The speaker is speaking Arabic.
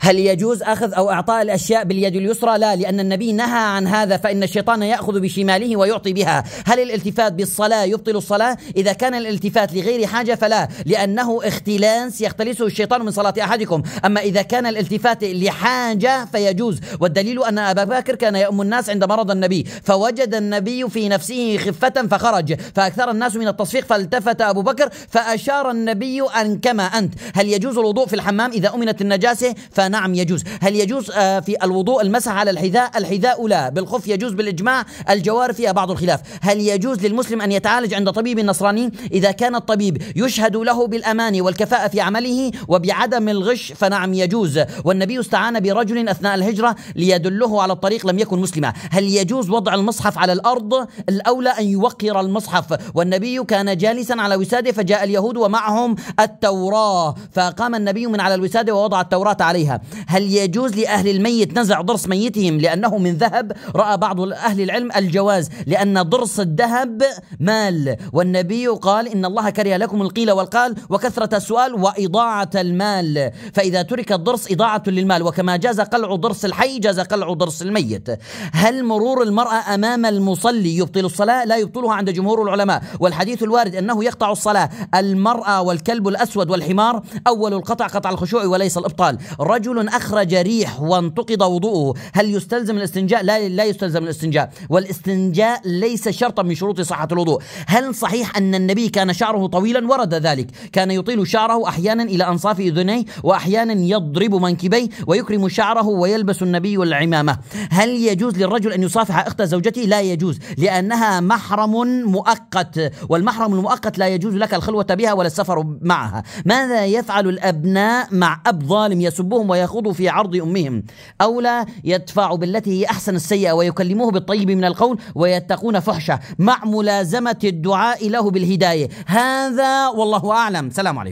هل يجوز أخذ أو إعطاء الأشياء باليد اليسرى لا لأن النبي نهى عن هذا فإن الشيطان يأخذ بشماله ويعطي بها هل الالتفات بالصلاة يبطل الصلاة إذا كان الالتفات لغير حاجة فلا لأنه اختلاس يختلسه الشيطان من صلاة أحدكم أما إذا كان الالتفات لحاجة فيجوز والدليل أن أبا بكر كان يؤم الناس عند مرض النبي فوجد النبي في نفسه خفة فخرج فأكثر الناس من التصفيق فالتفت أبو بكر فأشار النبي أن كما أنت هل يجوز الوضوء في الحمام إذا أمنت النجاسة نعم يجوز هل يجوز آه، في الوضوء المسح على الحذاء الحذاء لا بالخف يجوز بالإجماع الجوار فيها بعض الخلاف هل يجوز للمسلم أن يتعالج عند طبيب نصراني إذا كان الطبيب يشهد له بالأمان والكفاءة في عمله وبعدم الغش فنعم يجوز والنبي استعان برجل أثناء الهجرة ليدله على الطريق لم يكن مسلما هل يجوز وضع المصحف على الأرض الأولى أن يوقر المصحف والنبي كان جالسا على وساده فجاء اليهود ومعهم التوراة فقام النبي من على الوسادة ووضع التوراة عليها هل يجوز لأهل الميت نزع ضرس ميتهم لأنه من ذهب رأى بعض أهل العلم الجواز لأن ضرس الذهب مال والنبي قال إن الله كره لكم القيل والقال وكثرة السؤال وإضاعة المال فإذا ترك الضرس إضاعة للمال وكما جاز قلع ضرس الحي جاز قلع ضرس الميت هل مرور المرأة أمام المصلي يبطل الصلاة لا يبطلها عند جمهور العلماء والحديث الوارد أنه يقطع الصلاة المرأة والكلب الأسود والحمار أول القطع قطع الخشوع وليس الإبطال رجل رجل أخرج ريح وانتقض وضوءه هل يستلزم الاستنجاء لا لا يستلزم الاستنجاء والاستنجاء ليس شرطا من شروط صحة الوضوء هل صحيح أن النبي كان شعره طويلا ورد ذلك كان يطيل شعره أحيانا إلى أنصاف أذنيه وأحيانا يضرب منكبيه ويكرم شعره ويلبس النبي العمامة هل يجوز للرجل أن يصافح أخت زوجته لا يجوز لأنها محرم مؤقت والمحرم المؤقت لا يجوز لك الخلوة بها ولا السفر معها ماذا يفعل الأبناء مع أب ظالم يسبهم ويخوض في عرض أمهم أو لا يدفع بالتي هي أحسن السيئة ويكلموه بالطيب من القول ويتقون فحشه مع ملازمة الدعاء له بالهداية هذا والله أعلم سلام عليكم